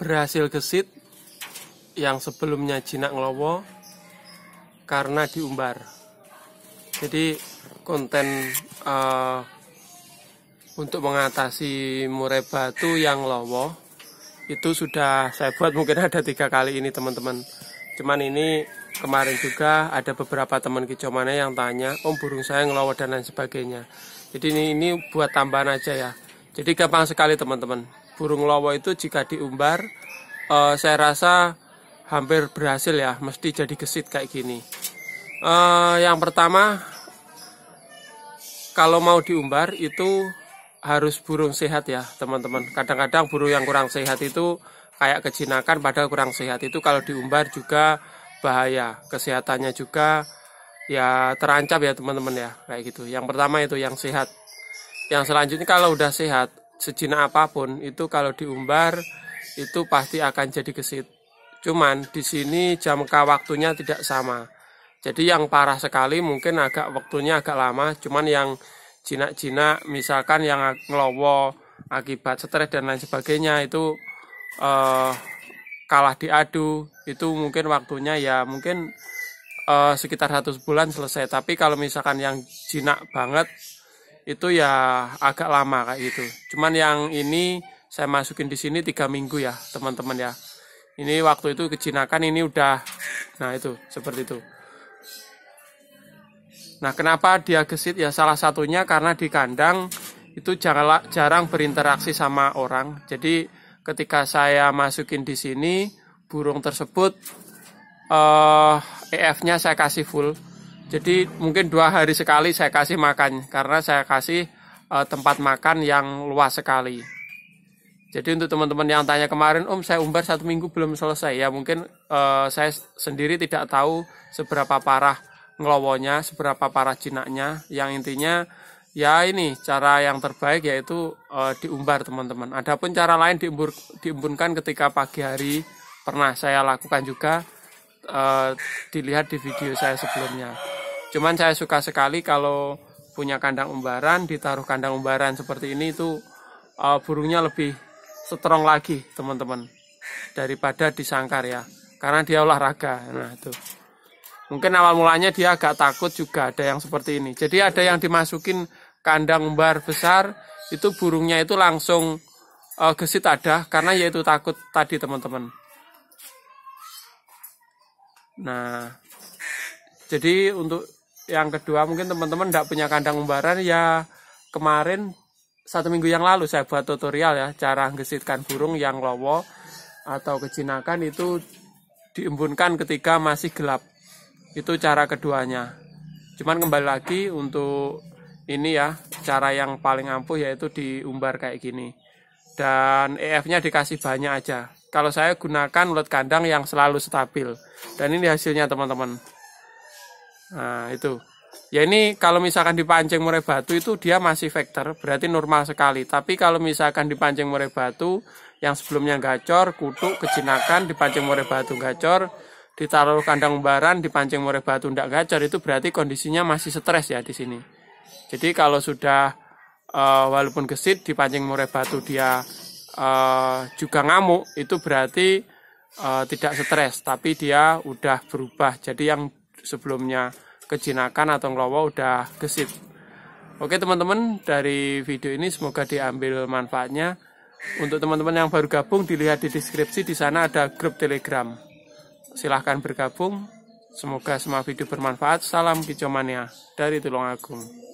berhasil gesit yang sebelumnya jinak ngelowo karena diumbar jadi konten uh, untuk mengatasi murai batu yang lowo itu sudah saya buat mungkin ada tiga kali ini teman-teman cuman ini kemarin juga ada beberapa teman kicau yang tanya om burung saya ngelowo dan lain sebagainya jadi ini, ini buat tambahan aja ya jadi gampang sekali teman-teman burung lawa itu jika diumbar uh, saya rasa hampir berhasil ya mesti jadi gesit kayak gini uh, yang pertama kalau mau diumbar itu harus burung sehat ya teman-teman kadang-kadang burung yang kurang sehat itu kayak kejinakan padahal kurang sehat itu kalau diumbar juga bahaya kesehatannya juga ya terancam ya teman-teman ya kayak gitu yang pertama itu yang sehat yang selanjutnya kalau udah sehat sejina apapun itu kalau diumbar itu pasti akan jadi gesit. Cuman di sini jam waktunya tidak sama. Jadi yang parah sekali mungkin agak waktunya agak lama, cuman yang jinak-jinak misalkan yang ngelowo akibat stres dan lain sebagainya itu eh, kalah diadu itu mungkin waktunya ya mungkin eh, sekitar satu bulan selesai tapi kalau misalkan yang jinak banget itu ya agak lama kayak gitu. Cuman yang ini saya masukin di sini tiga minggu ya teman-teman ya. Ini waktu itu kejinakan ini udah, nah itu seperti itu. Nah kenapa dia gesit ya salah satunya karena di kandang itu jarang, berinteraksi sama orang. Jadi ketika saya masukin di sini burung tersebut uh, eh, EF-nya saya kasih full jadi mungkin dua hari sekali saya kasih makan karena saya kasih uh, tempat makan yang luas sekali. Jadi untuk teman-teman yang tanya kemarin, Om saya umbar satu minggu belum selesai ya mungkin uh, saya sendiri tidak tahu seberapa parah ngelowonya, seberapa parah jinaknya. Yang intinya ya ini cara yang terbaik yaitu uh, diumbar teman-teman. Adapun cara lain diumbur diumbunkan ketika pagi hari pernah saya lakukan juga uh, dilihat di video saya sebelumnya. Cuman saya suka sekali kalau punya kandang umbaran, ditaruh kandang umbaran seperti ini itu uh, burungnya lebih strong lagi, teman-teman. Daripada di sangkar ya. Karena dia olahraga. Nah, itu. Mungkin awal mulanya dia agak takut juga ada yang seperti ini. Jadi ada yang dimasukin kandang umbar besar, itu burungnya itu langsung uh, gesit ada karena yaitu takut tadi, teman-teman. Nah, jadi untuk yang kedua mungkin teman-teman tidak -teman punya kandang umbaran ya kemarin satu minggu yang lalu saya buat tutorial ya cara gesitkan burung yang lowo atau kejinakan itu diembunkan ketika masih gelap itu cara keduanya cuman kembali lagi untuk ini ya cara yang paling ampuh yaitu diumbar kayak gini dan EF-nya dikasih banyak aja kalau saya gunakan ulat kandang yang selalu stabil dan ini hasilnya teman-teman Nah, itu. Ya ini kalau misalkan dipancing murai batu itu dia masih vektor, berarti normal sekali. Tapi kalau misalkan dipancing murai batu yang sebelumnya gacor, kutuk, kejinakan, dipancing murai batu gacor, ditaruh kandang umbaran, dipancing murai batu tidak gacor, itu berarti kondisinya masih stres ya di sini. Jadi kalau sudah uh, walaupun gesit dipancing murai batu dia uh, juga ngamuk, itu berarti uh, tidak stres, tapi dia udah berubah. Jadi yang sebelumnya kejinakan atau ngelowo udah gesit. Oke teman-teman, dari video ini semoga diambil manfaatnya. Untuk teman-teman yang baru gabung, dilihat di deskripsi, di sana ada grup telegram. Silahkan bergabung. Semoga semua video bermanfaat. Salam kicomania dari Tulungagung.